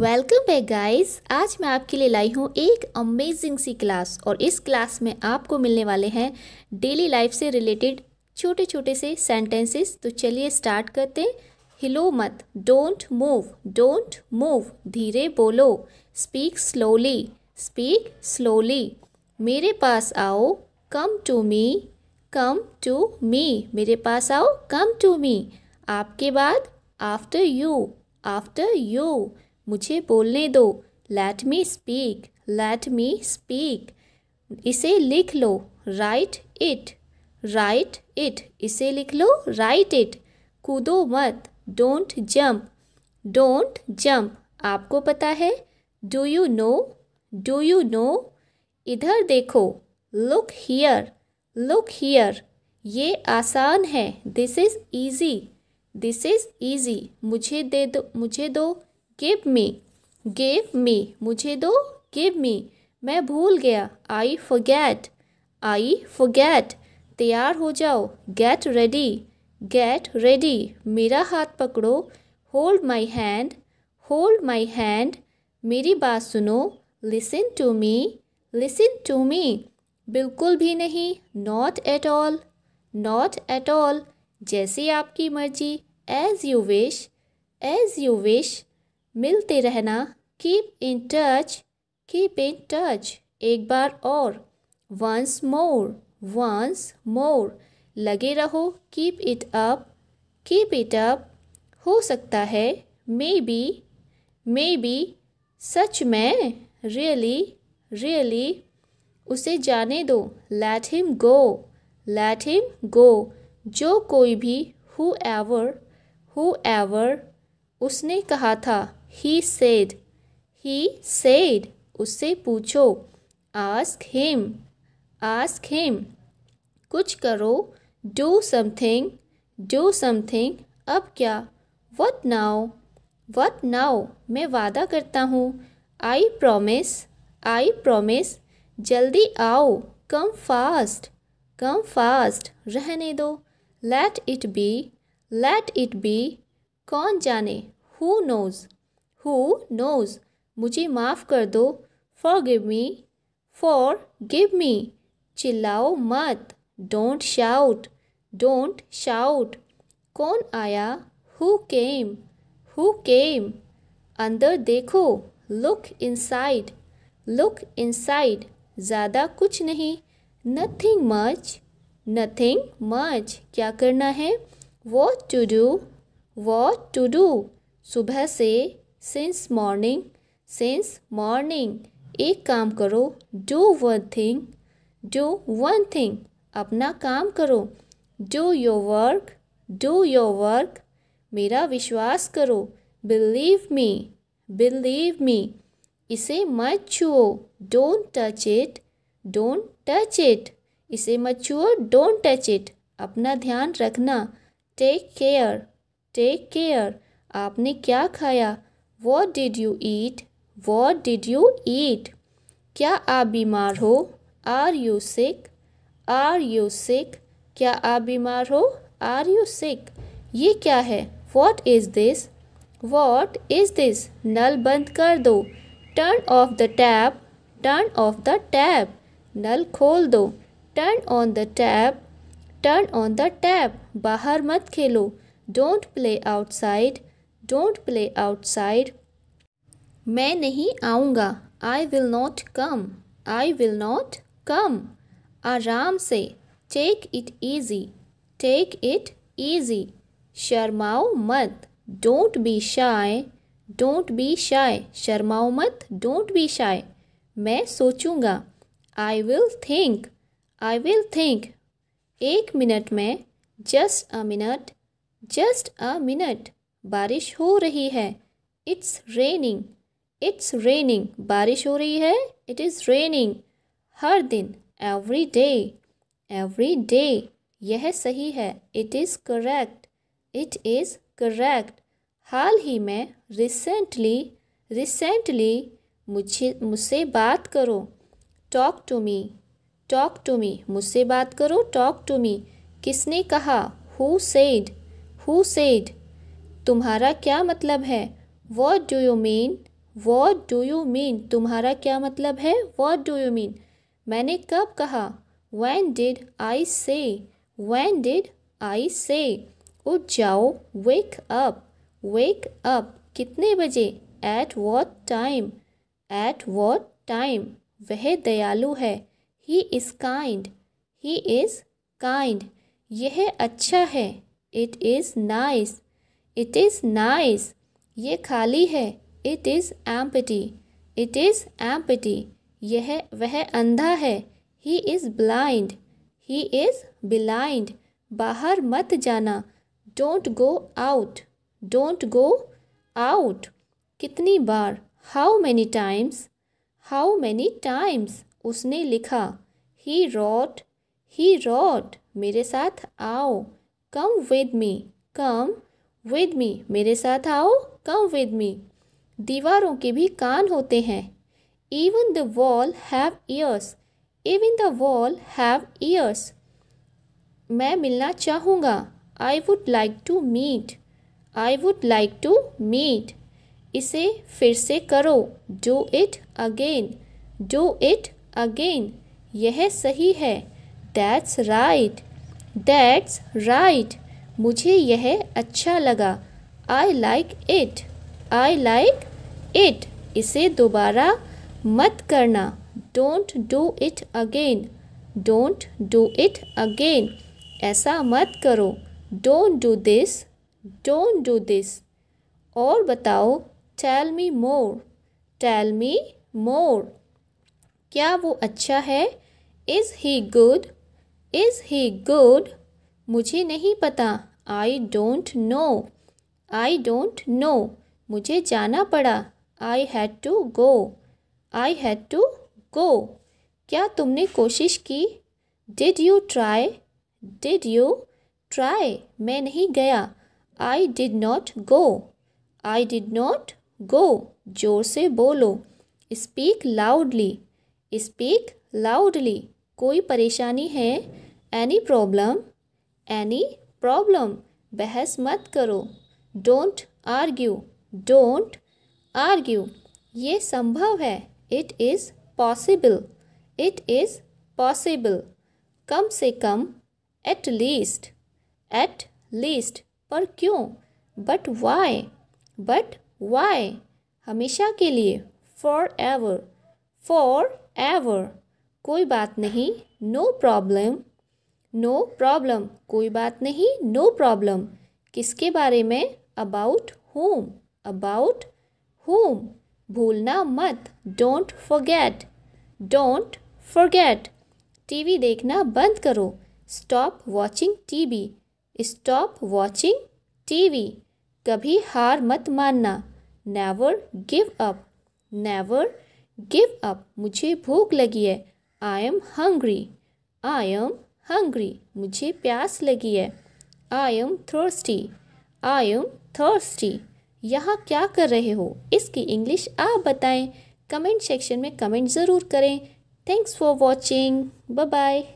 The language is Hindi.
वेलकम बैक गाइस आज मैं आपके लिए लाई हूँ एक अमेजिंग सी क्लास और इस क्लास में आपको मिलने वाले हैं डेली लाइफ से रिलेटेड छोटे छोटे से सेंटेंसेस तो चलिए स्टार्ट करते हैं हिलो मत डोंट मूव डोंट मूव धीरे बोलो स्पीक स्लोली स्पीक स्लोली मेरे पास आओ come to me come to me मेरे पास आओ कम टू मी आपके बाद आफ्टर यू आफ्टर यू मुझे बोलने दो let me speak let me speak इसे लिख लो राइट इट राइट इट इसे लिख लो राइट इट कूदो मत डोंट जम्प डोंट जम्प आपको पता है do you know do you know इधर देखो लुक हीयर लुक हीयर ये आसान है this is easy this is easy मुझे दे दो मुझे दो गिव मी गिव मी मुझे दो गिव मी मैं भूल गया आई फोगेट आई फोगेट तैयार हो जाओ गेट रेडी गेट रेडी मेरा हाथ पकड़ो hold my hand hold my hand मेरी बात सुनो listen to me listen to me बिल्कुल भी नहीं not at all not at all जैसी आपकी मर्जी as you wish as you wish मिलते रहना keep in touch keep in touch एक बार और वंस मोर वंस मोर लगे रहो keep it up keep it up हो सकता है मे बी मे बी सच में रियली रियली उसे जाने दो let him go let him go जो कोई भी हु एवर हु एवर उसने कहा था ही सेड ही सेड उससे पूछो आस्क हिम आस्क हिम कुछ करो डू समथिंग डू समथिंग अब क्या वट नाओ वट नाओ मैं वादा करता हूँ आई प्रोमिस आई प्रोमिस जल्दी आओ कम फास्ट कम फास्ट रहने दो let it be let it be कौन जाने हु नोज़ हु नोज़ मुझे माफ़ कर दो forgive me forgive me चिल्लाओ मत डोंट शाउट डोंट शाउट कौन आया हु केम हु केम अंदर देखो लुक इनसाइड लुक इनसाइड ज़्यादा कुछ नहीं नथिंग मच नथिंग मच क्या करना है what to do what to do सुबह से सिंस मॉर्निंग सिंस मॉर्निंग एक काम करो do one thing do one thing अपना काम करो do your work do your work मेरा विश्वास करो बिलीव मी बिलीव मी इसे मत छुओ don't touch it don't touch it इसे मत छुओ डोंट टच इट अपना ध्यान रखना टेक केयर टेक केयर आपने क्या खाया what did you eat what did you eat क्या आप बीमार हो are you sick are you sick क्या आप बीमार हो आर यू सिक ये क्या है what is this what is this नल बंद कर दो turn off the tap turn off the tap नल खोल दो turn on the tap turn on the tap बाहर मत खेलो don't play outside don't play outside मैं नहीं आऊँगा I will not come I will not come आराम से take it easy take it easy शर्माओ मत don't be shy don't be shy शर्माओ मत डोंट बी शाय मैं सोचूंगा I will think I will think एक मिनट में just a minute just a minute बारिश हो रही है इट्स रेनिंग इट्स रेनिंग बारिश हो रही है इट इज़ रेनिंग हर दिन एवरी डे एवरी डे यह सही है it is correct it is correct हाल ही में रिसेंटली रिसेंटली मुझे मुझसे बात करो talk to me talk to me मुझसे बात करो टॉक टू मी किसने कहा हु सेड हु सेड तुम्हारा क्या मतलब है what do you mean what do you mean तुम्हारा क्या मतलब है वॉट डू यू मीन मैंने कब कहा वैन डिड आई से वैन डिड आई से उठ जाओ वेक अप वेक अप कितने बजे at what time at what time वह दयालु है he is kind he is kind यह अच्छा है it is nice it is nice ये खाली है it is empty it is empty यह वह अंधा है he is blind he is blind बाहर मत जाना don't go out don't go out कितनी बार how many times how many times उसने लिखा ही रॉट ही रॉट मेरे साथ आओ come with me come with me मेरे साथ आओ कम विद मी दीवारों के भी कान होते हैं even the wall have ears even the wall have ears मैं मिलना चाहूँगा I would like to meet I would like to meet इसे फिर से करो do it again do it again यह सही है दैट्स राइट दैट्स राइट मुझे यह अच्छा लगा I like it I like it इसे दोबारा मत करना don't do it again don't do it again ऐसा मत करो don't do this don't do this और बताओ टेल मी मोर टेल मी मोर क्या वो अच्छा है is he good is he good मुझे नहीं पता I don't know I don't know मुझे जाना पड़ा I had to go I had to go क्या तुमने कोशिश की did you try did you try मैं नहीं गया I did not go I did not go जोर से बोलो स्पीक लाउडली स्पीक लाउडली कोई परेशानी है एनी प्रॉब्लम एनी प्रॉब्लम बहस मत करो डोंट आर्ग्यू डोंट आर्ग्यू ये संभव है it is possible it is possible कम से कम एट लीस्ट एट लीस्ट पर क्यों बट वाई बट वाई हमेशा के लिए फॉर एवर फॉर एवर कोई बात नहीं नो प्रॉब्लम नो प्रॉब्लम कोई बात नहीं नो no प्रॉब्लम किसके बारे में अबाउट होम अबाउट होम भूलना मत don't forget don't forget TV देखना बंद करो stop watching TV stop watching TV कभी हार मत मानना never give up never give up मुझे भूख लगी है I am hungry I am hungry मुझे प्यास लगी है I am thirsty I am thirsty यहाँ क्या कर रहे हो इसकी इंग्लिश आप बताएं कमेंट सेक्शन में कमेंट ज़रूर करें थैंक्स फॉर वॉचिंग बाय